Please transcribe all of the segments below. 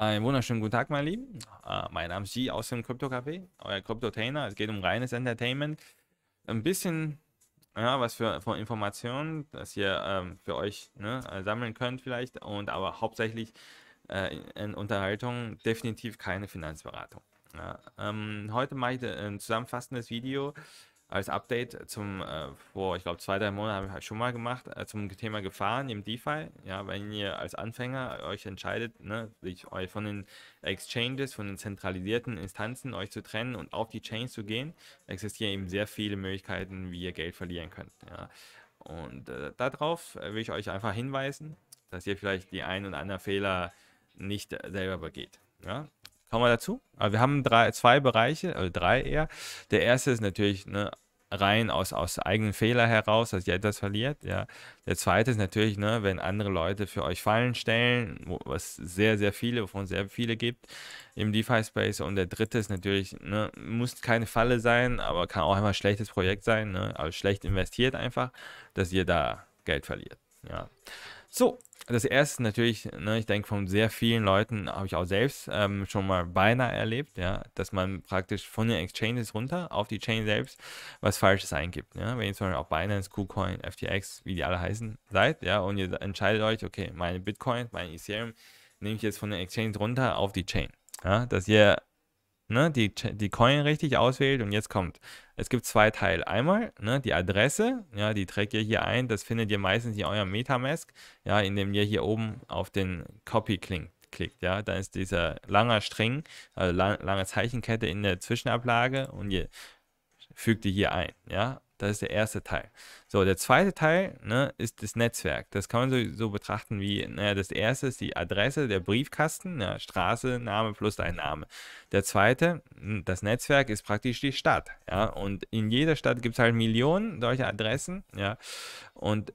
Einen wunderschönen guten Tag, meine Lieben. Uh, mein Name ist G aus dem Crypto Café, euer Crypto Cryptotainer. Es geht um reines Entertainment. Ein bisschen, ja, was für von Informationen, das ihr ähm, für euch ne, sammeln könnt vielleicht. Und aber hauptsächlich äh, in, Unterhaltung definitiv keine Finanzberatung. Ja, ähm, heute mache ich ein zusammenfassendes Video als Update zum, äh, vor, ich glaube, zwei, drei Monaten habe ich halt schon mal gemacht, äh, zum Thema Gefahren im DeFi. Ja, wenn ihr als Anfänger euch entscheidet, ne, sich euch von den Exchanges, von den zentralisierten Instanzen euch zu trennen und auf die Chains zu gehen, existieren eben sehr viele Möglichkeiten, wie ihr Geld verlieren könnt. Ja. Und äh, darauf will ich euch einfach hinweisen, dass ihr vielleicht die ein oder anderen Fehler nicht selber begeht. Ja, kommen wir dazu. Aber wir haben drei, zwei Bereiche, also drei eher. Der erste ist natürlich ne, rein aus, aus eigenen Fehler heraus, dass ihr etwas verliert. Ja. Der zweite ist natürlich, ne, wenn andere Leute für euch Fallen stellen, wo, was sehr, sehr viele, wovon sehr viele gibt im DeFi-Space. Und der dritte ist natürlich, ne, muss keine Falle sein, aber kann auch ein schlechtes Projekt sein, ne, also schlecht investiert einfach, dass ihr da Geld verliert. Ja. So, das erste natürlich, ne, ich denke von sehr vielen Leuten, habe ich auch selbst ähm, schon mal beinahe erlebt, ja, dass man praktisch von den Exchanges runter auf die Chain selbst was Falsches eingibt. Ja. Wenn ihr zum Beispiel auf Binance, KuCoin, FTX, wie die alle heißen, seid, ja, und ihr entscheidet euch, okay, meine Bitcoin, mein Ethereum nehme ich jetzt von den Exchanges runter auf die Chain. Ja, dass ihr ne, die, die Coin richtig auswählt und jetzt kommt. Es gibt zwei Teile. Einmal ne, die Adresse, ja, die trägt ihr hier ein, das findet ihr meistens in eurem Metamask, ja, indem ihr hier oben auf den Copy klingt klickt, ja, dann ist dieser lange String, also lang, lange Zeichenkette in der Zwischenablage und ihr fügt die hier ein, ja, das ist der erste Teil. So, der zweite Teil ne, ist das Netzwerk. Das kann man so, so betrachten wie, naja, das erste ist die Adresse, der Briefkasten, na, Straße, Name plus dein Name. Der zweite, hm, das Netzwerk ist praktisch die Stadt. Ja, und in jeder Stadt gibt es halt Millionen solcher Adressen. Ja, und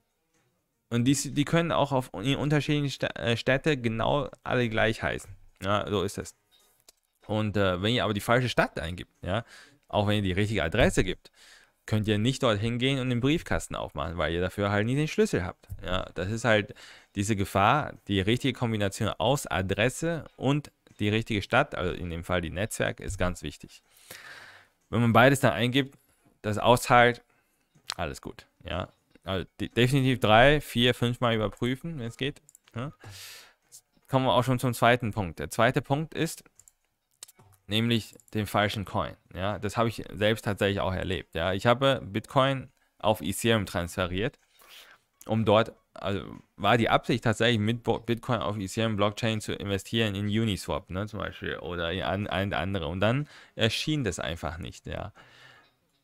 und die, die können auch auf in unterschiedlichen äh, Städte genau alle gleich heißen. Ja, so ist es. Und äh, wenn ihr aber die falsche Stadt eingibt, ja, auch wenn ihr die richtige Adresse gibt, könnt ihr nicht dorthin gehen und den Briefkasten aufmachen, weil ihr dafür halt nicht den Schlüssel habt. Ja, das ist halt diese Gefahr, die richtige Kombination aus Adresse und die richtige Stadt, also in dem Fall die Netzwerk, ist ganz wichtig. Wenn man beides dann eingibt, das auszahlt, alles gut. Ja, also definitiv drei, vier, fünf Mal überprüfen, wenn es geht. Ja. Kommen wir auch schon zum zweiten Punkt. Der zweite Punkt ist, nämlich den falschen Coin. Ja, das habe ich selbst tatsächlich auch erlebt. Ja, ich habe Bitcoin auf Ethereum transferiert, um dort, also war die Absicht tatsächlich mit Bitcoin auf Ethereum Blockchain zu investieren in Uniswap, ne, zum Beispiel oder in ein, an andere. Und dann erschien das einfach nicht. Ja.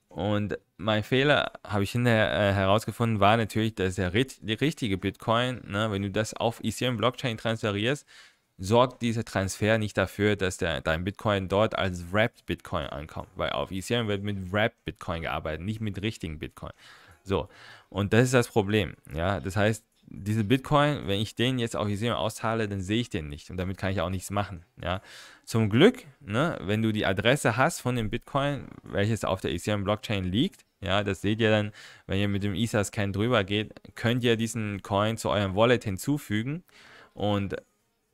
Und mein Fehler, habe ich hinterher äh, herausgefunden, war natürlich, dass der, der richtige Bitcoin, ne, wenn du das auf Ethereum Blockchain transferierst, sorgt dieser Transfer nicht dafür, dass der, dein Bitcoin dort als Wrapped Bitcoin ankommt, weil auf Ethereum wird mit Wrapped Bitcoin gearbeitet, nicht mit richtigen Bitcoin. So, und das ist das Problem. Ja, das heißt, diese Bitcoin, wenn ich den jetzt auf Ethereum auszahle, dann sehe ich den nicht und damit kann ich auch nichts machen. Ja, zum Glück, ne, wenn du die Adresse hast von dem Bitcoin, welches auf der Ethereum Blockchain liegt, ja, das seht ihr dann, wenn ihr mit dem Ether Scan drüber geht, könnt ihr diesen Coin zu eurem Wallet hinzufügen und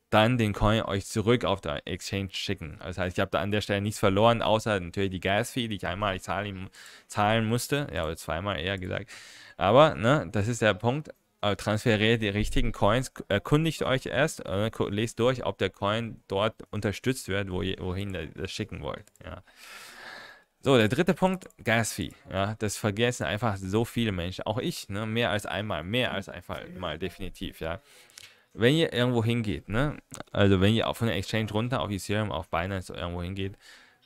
dann den Coin euch zurück auf der Exchange schicken. Das heißt, ich habe da an der Stelle nichts verloren, außer natürlich die Gas-Fee, die ich einmal zahlen, zahlen musste. Ja, oder zweimal eher gesagt. Aber, ne, das ist der Punkt. Transferiert die richtigen Coins, erkundigt euch erst, äh, lest durch, ob der Coin dort unterstützt wird, wo ihr, wohin ihr das schicken wollt. Ja. So, der dritte Punkt, Gasfee. Ja, das vergessen einfach so viele Menschen, auch ich, ne, mehr als einmal, mehr als einfach mal definitiv, ja wenn ihr irgendwo hingeht, ne? also wenn ihr von der Exchange runter auf Ethereum, auf Binance irgendwo hingeht,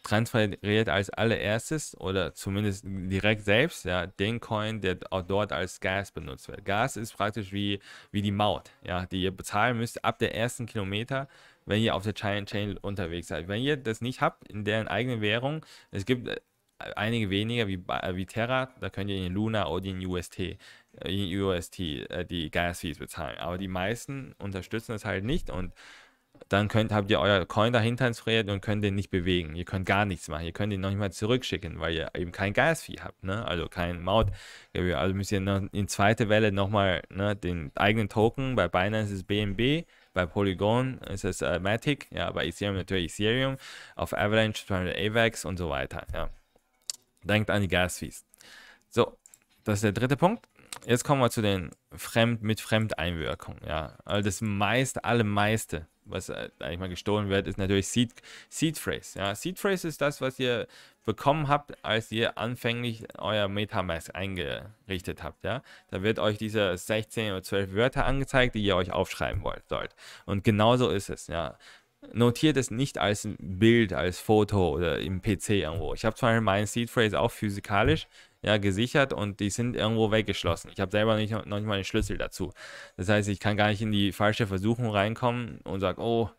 transferiert als allererstes oder zumindest direkt selbst ja, den Coin, der auch dort als Gas benutzt wird. Gas ist praktisch wie, wie die Maut, ja, die ihr bezahlen müsst ab der ersten Kilometer, wenn ihr auf der Chain Chain unterwegs seid. Wenn ihr das nicht habt in deren eigenen Währung, es gibt äh, einige weniger wie, äh, wie Terra, da könnt ihr in Luna oder in UST in UST äh, die Gas-Fees bezahlen. Aber die meisten unterstützen das halt nicht und dann könnt, habt ihr euer Coin dahinter transferiert und könnt den nicht bewegen. Ihr könnt gar nichts machen. Ihr könnt ihn noch nicht mal zurückschicken, weil ihr eben kein Gas Fee habt, ne? also kein Maut. Also müsst ihr noch in zweite Welle nochmal ne, den eigenen Token, bei Binance ist BNB, bei Polygon ist es äh, Matic, ja, bei Ethereum natürlich Ethereum, auf Avalanche 200 AVAX und so weiter. Ja. Denkt an die Gas Fees. So, das ist der dritte Punkt jetzt kommen wir zu den Fremd mit Fremdeinwirkungen. Ja, also das meiste, allermeiste, was äh, eigentlich mal gestohlen wird, ist natürlich Seed, Seed Phrase. Ja, Seed Phrase ist das, was ihr bekommen habt, als ihr anfänglich euer MetaMask eingerichtet habt. Ja, da wird euch diese 16 oder 12 Wörter angezeigt, die ihr euch aufschreiben wollt, sollt. Und genauso ist es. Ja, notiert es nicht als Bild, als Foto oder im PC irgendwo. Ich habe zwar meinen Seed Phrase auch physikalisch ja, gesichert und die sind irgendwo weggeschlossen. Ich habe selber nicht, noch nicht mal den Schlüssel dazu. Das heißt, ich kann gar nicht in die falsche Versuchung reinkommen und sage, oh,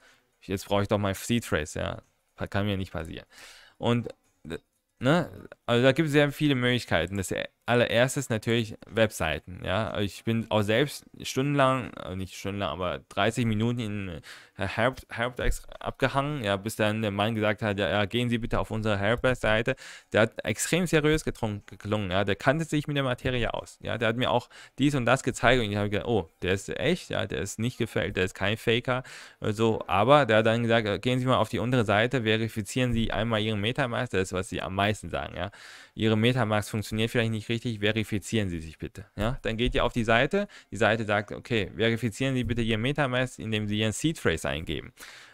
jetzt brauche ich doch mein C-Trace, ja. Kann mir nicht passieren. Und, ne, also da gibt es sehr viele Möglichkeiten, das äh, allererstes natürlich Webseiten. Ja, also ich bin auch selbst stundenlang, äh, nicht stundenlang, aber 30 Minuten in äh, Help, Helpdesk abgehangen, ja, bis dann der Mann gesagt hat, ja, ja gehen Sie bitte auf unsere Helpdesk-Seite. Der hat extrem seriös geklungen, ja, der kannte sich mit der Materie aus. Ja, der hat mir auch dies und das gezeigt und ich habe gedacht, oh, der ist echt, ja, der ist nicht gefällt, der ist kein Faker, äh, so. Aber der hat dann gesagt, gehen Sie mal auf die untere Seite, verifizieren Sie einmal Ihren Metamask, das ist was Sie am meisten sagen, ja. Ihre Metamask funktioniert vielleicht nicht richtig, verifizieren Sie sich bitte. Ja? Dann geht ihr auf die Seite, die Seite sagt, okay, verifizieren Sie bitte Ihr Metamask, indem Sie Ihren Seed Phrase eingeben.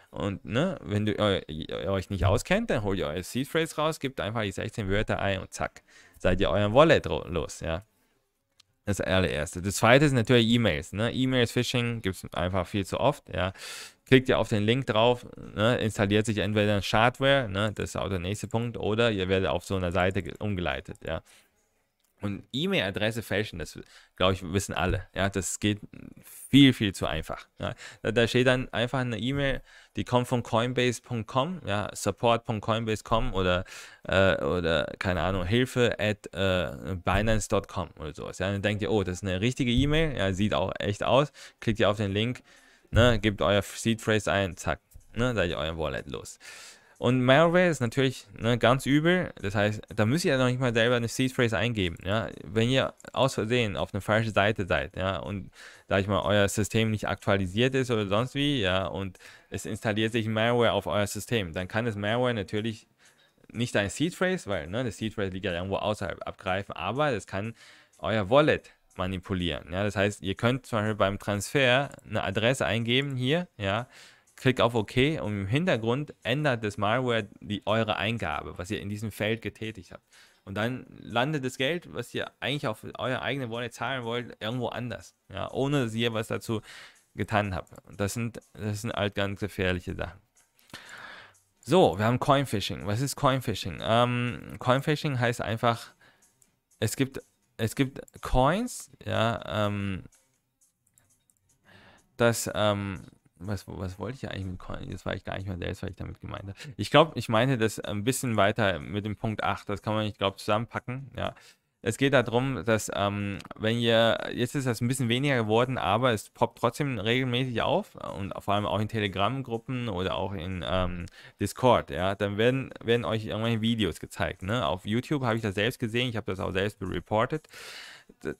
Und ne, wenn du äh, euch nicht auskennt, dann holt ihr euer Seed Phrase raus, gebt einfach die 16 Wörter ein und zack, seid ihr euren Wallet los, ja. Das allererste. Das zweite ist natürlich E-Mails. Ne? E-Mails, Phishing gibt es einfach viel zu oft, ja klickt ihr auf den Link drauf, ne, installiert sich entweder ein Shardware, ne, das ist auch der nächste Punkt, oder ihr werdet auf so einer Seite umgeleitet, ja. Und E-Mail-Adresse fälschen, das glaube ich, wissen alle. Ja, das geht viel, viel zu einfach. Ja, da, da, steht dann einfach eine E-Mail, die kommt von coinbase.com, ja, support.coinbase.com oder, äh, oder, keine Ahnung, hilfe at äh, binance.com oder sowas. Ja, dann denkt ihr, oh, das ist eine richtige E-Mail, ja, sieht auch echt aus, klickt ihr auf den Link, Ne, gebt euer Seed ein, zack, ne, seid ihr euer Wallet los. Und Malware ist natürlich ne, ganz übel. Das heißt, da müsst ihr ja noch nicht mal selber eine Seed eingeben. Ja? Wenn ihr aus Versehen auf eine falsche Seite seid ja, und, sag ich mal, euer System nicht aktualisiert ist oder sonst wie, ja, und es installiert sich Malware auf euer System, dann kann das Malware natürlich nicht dein Seed weil ne, das Seed liegt ja irgendwo außerhalb abgreifen, aber es kann euer Wallet manipulieren. Ja? Das heißt, ihr könnt zum Beispiel beim Transfer eine Adresse eingeben hier, ja, klick auf OK und im Hintergrund ändert das Malware die, eure Eingabe, was ihr in diesem Feld getätigt habt. Und dann landet das Geld, was ihr eigentlich auf eure eigene Wallet zahlen wollt, irgendwo anders, ja, ohne dass ihr was dazu getan habt. Und das sind, das sind halt ganz gefährliche Sachen. So, wir haben Coinfishing. Was ist Coinfishing? Ähm, Coinfishing heißt einfach, es gibt es gibt Coins, ja, ähm, das, ähm, was, was wollte ich eigentlich mit Coins? Jetzt war ich gar nicht mehr selbst, was ich damit gemeint habe. Ich glaube, ich meinte das ein bisschen weiter mit dem Punkt 8, das kann man, ich glaube, zusammenpacken, ja. Es geht darum, dass ähm, wenn ihr, jetzt ist das ein bisschen weniger geworden, aber es poppt trotzdem regelmäßig auf äh, und vor allem auch in Telegram-Gruppen oder auch in ähm, Discord, ja, dann werden, werden euch irgendwelche Videos gezeigt. Ne? Auf YouTube habe ich das selbst gesehen, ich habe das auch selbst reported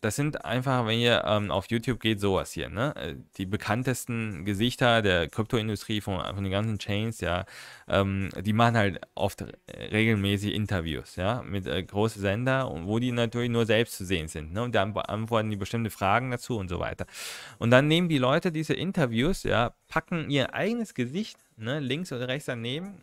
das sind einfach, wenn ihr ähm, auf YouTube geht, sowas hier, ne? Äh, die bekanntesten Gesichter der Kryptoindustrie von, von den ganzen Chains, ja, ähm, die machen halt oft regelmäßig Interviews, ja, mit äh, großen Sender wo die natürlich nur selbst zu sehen sind, ne? Und dann beantworten die bestimmte Fragen dazu und so weiter. Und dann nehmen die Leute diese Interviews, ja, packen ihr eigenes Gesicht, ne, links oder rechts daneben,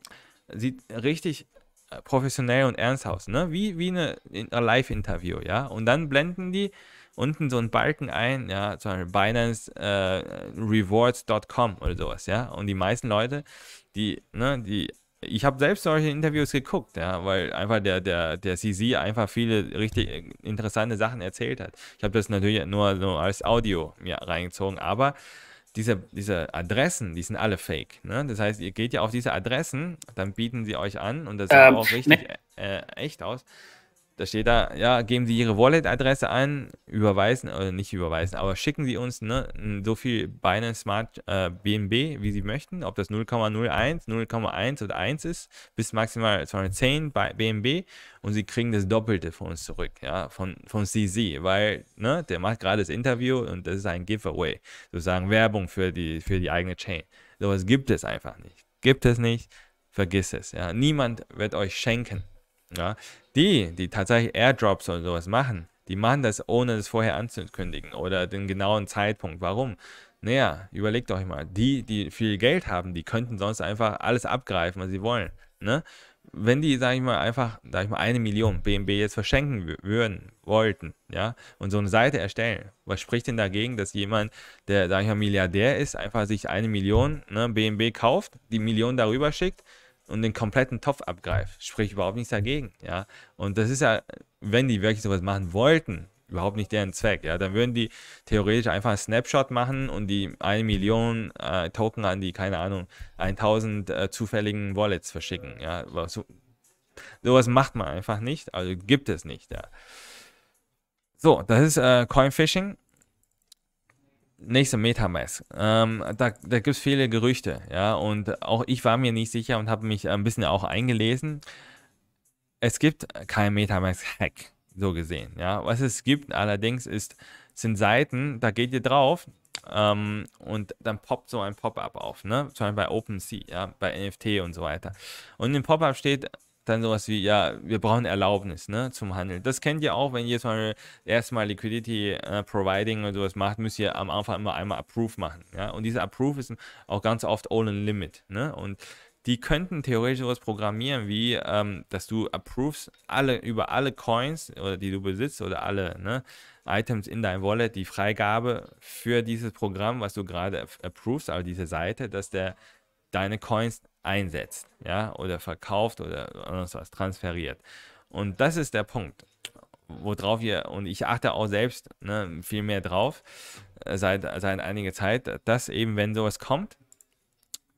sieht richtig äh, professionell und ernsthaft, ne? Wie, wie eine, ein Live-Interview, ja. Und dann blenden die unten so einen Balken ein, ja, zum Beispiel Binance äh, oder sowas, ja. Und die meisten Leute, die, ne, die, ich habe selbst solche Interviews geguckt, ja, weil einfach der, der, der CC einfach viele richtig interessante Sachen erzählt hat. Ich habe das natürlich nur so als Audio mir reingezogen, aber diese, diese Adressen, die sind alle fake. Ne? Das heißt, ihr geht ja auf diese Adressen, dann bieten sie euch an und das sieht ähm, auch ne richtig ne. äh, echt aus. Da steht da, ja, geben Sie Ihre Wallet-Adresse ein, überweisen, oder äh, nicht überweisen, aber schicken Sie uns ne, so viel Binance Smart äh, BNB, wie Sie möchten, ob das 0,01, 0,1 oder 1 ist, bis maximal 210 bei BNB und Sie kriegen das Doppelte von uns zurück, ja, von, von CZ, weil ne, der macht gerade das Interview und das ist ein Giveaway, sozusagen Werbung für die, für die eigene Chain. Sowas gibt es einfach nicht. Gibt es nicht, vergiss es, ja. Niemand wird euch schenken ja, die, die tatsächlich Airdrops oder sowas machen, die machen das, ohne es vorher anzukündigen oder den genauen Zeitpunkt. Warum? Naja, überlegt euch mal, die, die viel Geld haben, die könnten sonst einfach alles abgreifen, was sie wollen. Ne? Wenn die, sage ich mal, einfach, sag ich mal, eine Million BMW jetzt verschenken würden, wollten, ja, und so eine Seite erstellen, was spricht denn dagegen, dass jemand, der, sage ich mal, Milliardär ist, einfach sich eine Million ne, BMW kauft, die Million darüber schickt, und den kompletten Topf abgreift. Sprich überhaupt nichts dagegen, ja. Und das ist ja, wenn die wirklich sowas machen wollten, überhaupt nicht deren Zweck, ja. Dann würden die theoretisch einfach einen Snapshot machen und die eine Million äh, Token an die, keine Ahnung, 1000 äh, zufälligen Wallets verschicken, ja. So, sowas macht man einfach nicht, also gibt es nicht, ja. So, das ist äh, Phishing. Nächste MetaMask. Ähm, da da gibt es viele Gerüchte, ja, und auch ich war mir nicht sicher und habe mich ein bisschen auch eingelesen. Es gibt kein MetaMask-Hack, so gesehen, ja. Was es gibt allerdings ist, sind Seiten, da geht ihr drauf ähm, und dann poppt so ein Pop-up auf, ne? Zum Beispiel bei OpenSea, ja, bei NFT und so weiter. Und im Pop-up steht, dann sowas wie, ja, wir brauchen Erlaubnis ne, zum Handeln. Das kennt ihr auch, wenn ihr zum Beispiel erstmal Liquidity äh, Providing und sowas macht, müsst ihr am Anfang immer einmal Approve machen. Ja? Und diese Approve ist auch ganz oft All-in Limit. Ne? Und die könnten theoretisch sowas programmieren wie, ähm, dass du approves alle über alle Coins oder die du besitzt oder alle ne, Items in deinem Wallet die Freigabe für dieses Programm, was du gerade approves, also diese Seite, dass der deine Coins einsetzt, ja, oder verkauft oder anders was transferiert. Und das ist der Punkt, worauf ihr, und ich achte auch selbst ne, viel mehr drauf äh, seit, seit einiger Zeit, dass eben, wenn sowas kommt,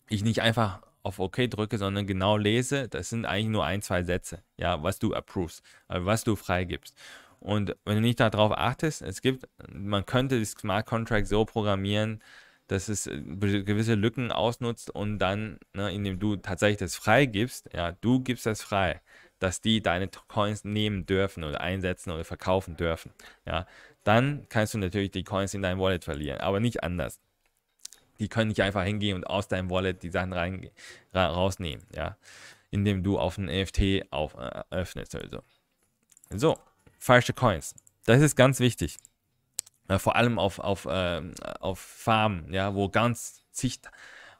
ich nicht einfach auf OK drücke, sondern genau lese, das sind eigentlich nur ein, zwei Sätze, ja, was du approves, äh, was du freigibst. Und wenn du nicht darauf achtest, es gibt, man könnte das Smart Contract so programmieren, dass es äh, gewisse Lücken ausnutzt und dann, ne, indem du tatsächlich das freigibst, ja, du gibst das frei, dass die deine Coins nehmen dürfen oder einsetzen oder verkaufen dürfen, ja, dann kannst du natürlich die Coins in dein Wallet verlieren, aber nicht anders. Die können nicht einfach hingehen und aus deinem Wallet die Sachen rein, ra rausnehmen, ja, indem du auf einen NFT auf, äh, öffnest oder so. So, falsche Coins. Das ist ganz wichtig vor allem auf, auf, äh, auf Farmen, ja, wo ganz zig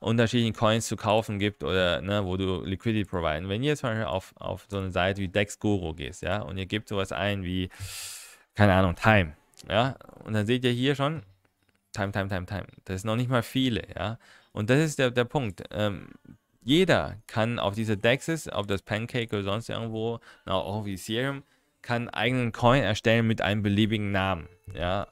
unterschiedliche Coins zu kaufen gibt oder ne, wo du Liquidity providen. Wenn ihr zum Beispiel auf, auf so eine Seite wie DexGuru gehst, ja, und ihr gebt sowas ein wie, keine Ahnung, Time, ja, und dann seht ihr hier schon, Time, Time, Time, Time. Das ist noch nicht mal viele, ja. Und das ist der, der Punkt. Ähm, jeder kann auf diese Dexes, auf das Pancake oder sonst irgendwo, auch auf Ethereum, kann einen eigenen Coin erstellen mit einem beliebigen Namen, ja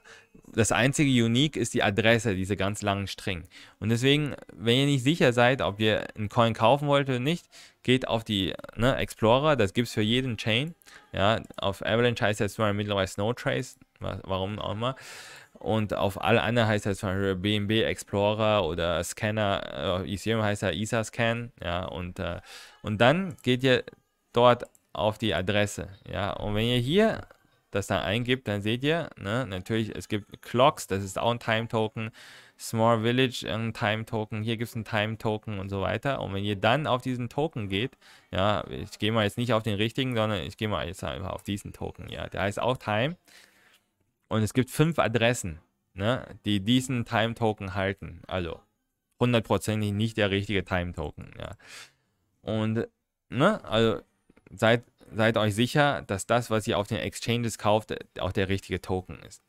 das einzige Unique ist die Adresse, diese ganz langen String. Und deswegen, wenn ihr nicht sicher seid, ob ihr einen Coin kaufen wollt oder nicht, geht auf die ne, Explorer, das gibt es für jeden Chain. Ja, auf Avalanche heißt das mittlerweile Snowtrace, warum auch immer. Und auf alle anderen heißt das zum Beispiel BNB Explorer oder Scanner, äh, Ethereum heißt er ISA Scan, ja, und, äh, und dann geht ihr dort auf die Adresse, ja, und wenn ihr hier das dann eingibt, dann seht ihr, ne, natürlich, es gibt Clocks, das ist auch ein Time-Token, Small Village, äh, ein Time-Token, hier gibt es ein Time-Token und so weiter. Und wenn ihr dann auf diesen Token geht, ja, ich gehe mal jetzt nicht auf den richtigen, sondern ich gehe mal jetzt einfach auf diesen Token, ja, der heißt auch Time. Und es gibt fünf Adressen, ne, die diesen Time-Token halten, also hundertprozentig nicht der richtige Time-Token, ja. Und, ne, also seit seid euch sicher, dass das, was ihr auf den Exchanges kauft, auch der richtige Token ist.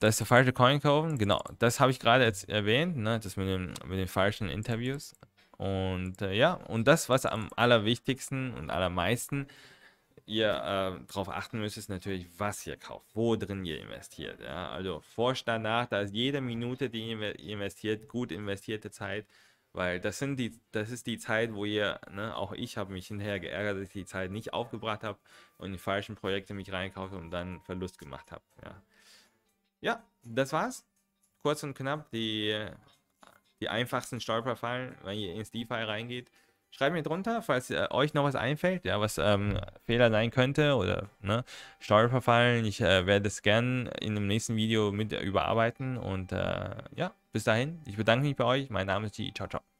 Das ist der falsche Coin kaufen, genau. Das habe ich gerade jetzt erwähnt, ne? das mit, dem, mit den falschen Interviews. Und äh, ja, und das, was am allerwichtigsten und allermeisten ihr äh, darauf achten müsst, ist natürlich, was ihr kauft, wo drin ihr investiert. Ja? Also forscht danach, da ist jede Minute, die ihr investiert, gut investierte Zeit. Weil das sind die, das ist die Zeit, wo ihr, ne, auch ich habe mich hinterher geärgert, dass ich die Zeit nicht aufgebracht habe und in falschen Projekte mich reinkaufe und dann Verlust gemacht habe. Ja. ja, das war's. Kurz und knapp die, die einfachsten Stolperfallen, wenn ihr ins DeFi reingeht. Schreibt mir drunter, falls äh, euch noch was einfällt, ja, was ähm, Fehler sein könnte oder ne, Steuerverfallen. Ich äh, werde es gerne in dem nächsten Video mit überarbeiten. Und äh, ja, bis dahin, ich bedanke mich bei euch. Mein Name ist G. Ciao, ciao.